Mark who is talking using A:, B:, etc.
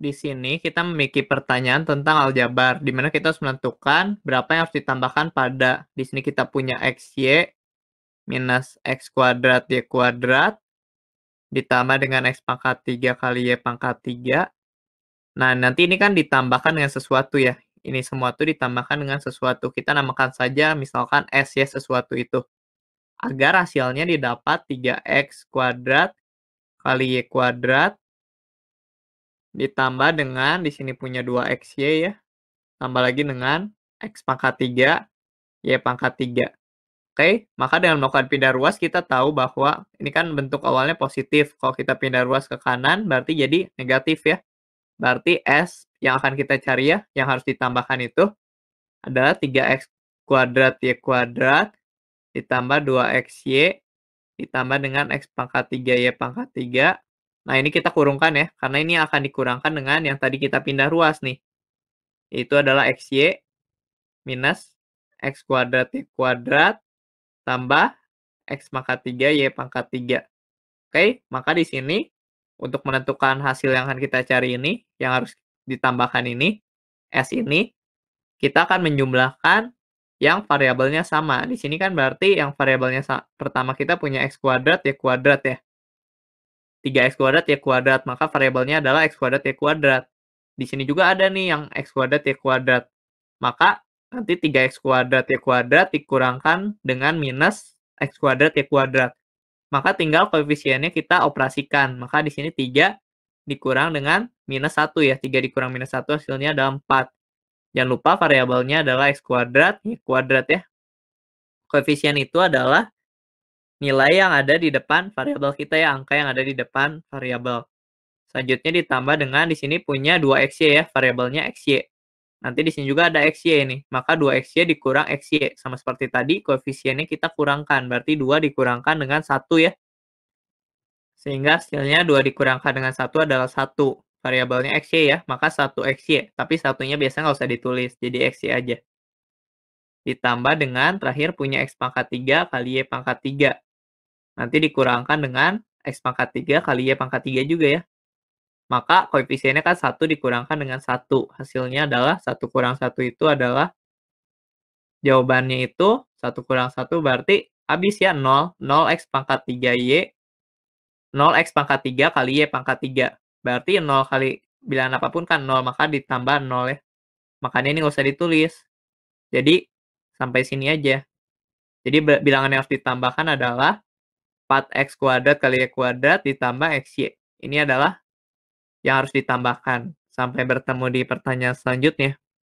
A: di sini kita memiliki pertanyaan tentang aljabar, di mana kita harus menentukan berapa yang harus ditambahkan pada. Di sini kita punya x y minus x kuadrat y kuadrat, ditambah dengan x pangkat 3 kali y pangkat 3. Nah, nanti ini kan ditambahkan dengan sesuatu ya. Ini semua itu ditambahkan dengan sesuatu. Kita namakan saja misalkan S ya sesuatu itu. Agar hasilnya didapat 3x kuadrat kali y kuadrat Ditambah dengan di sini punya 2xy ya. Tambah lagi dengan x pangkat 3, y pangkat 3. Oke, maka dengan melakukan pindah ruas kita tahu bahwa ini kan bentuk awalnya positif. Kalau kita pindah ruas ke kanan berarti jadi negatif ya. Berarti S yang akan kita cari ya, yang harus ditambahkan itu adalah 3X kuadrat Y kuadrat ditambah 2XY ditambah dengan X pangkat 3Y pangkat 3 Nah, ini kita kurungkan ya, karena ini akan dikurangkan dengan yang tadi kita pindah ruas nih. Itu adalah XY minus X kuadrat Y kuadrat tambah X pangkat 3, Y pangkat 3. Oke, maka di sini untuk menentukan hasil yang akan kita cari ini, yang harus ditambahkan ini, S ini, kita akan menjumlahkan yang variabelnya sama. Di sini kan berarti yang variabelnya pertama kita punya X kuadrat, Y kuadrat ya. 3x kuadrat y ya kuadrat, maka variabelnya adalah x kuadrat y ya kuadrat. Di sini juga ada nih yang x kuadrat y ya kuadrat. Maka nanti 3x kuadrat y kuadrat dikurangkan dengan minus x kuadrat y kuadrat. Maka tinggal koefisiennya kita operasikan. Maka di sini 3 dikurang dengan minus 1 ya. 3 dikurang minus 1 hasilnya adalah 4. Jangan lupa variabelnya adalah x kuadrat, y kuadrat ya. Koefisien itu adalah nilai yang ada di depan variabel kita ya, angka yang ada di depan variabel. Selanjutnya ditambah dengan di sini punya 2xy ya, variabelnya xy. Nanti di sini juga ada xy ini, maka 2xy dikurang xy. Sama seperti tadi, koefisiennya kita kurangkan, berarti 2 dikurangkan dengan 1 ya. Sehingga hasilnya 2 dikurangkan dengan 1 adalah 1. Variabelnya xy ya, maka 1xy. Tapi satunya biasanya nggak usah ditulis, jadi xy aja. Ditambah dengan terakhir punya x pangkat 3 kali y pangkat 3. Nanti dikurangkan dengan X pangkat 3 kali Y pangkat 3 juga ya. Maka koefisiennya kan 1 dikurangkan dengan 1. Hasilnya adalah 1 kurang 1 itu adalah jawabannya itu 1 kurang 1 berarti habis ya 0. 0X pangkat 3Y 0x pangkat 3 kali y pangkat 3. Berarti 0 kali bilangan apapun kan 0, maka ditambah 0 ya. Makanya ini nggak usah ditulis. Jadi, sampai sini aja. Jadi, bilangan yang harus ditambahkan adalah 4x kuadrat kali y kuadrat ditambah x xy. Ini adalah yang harus ditambahkan sampai bertemu di pertanyaan selanjutnya.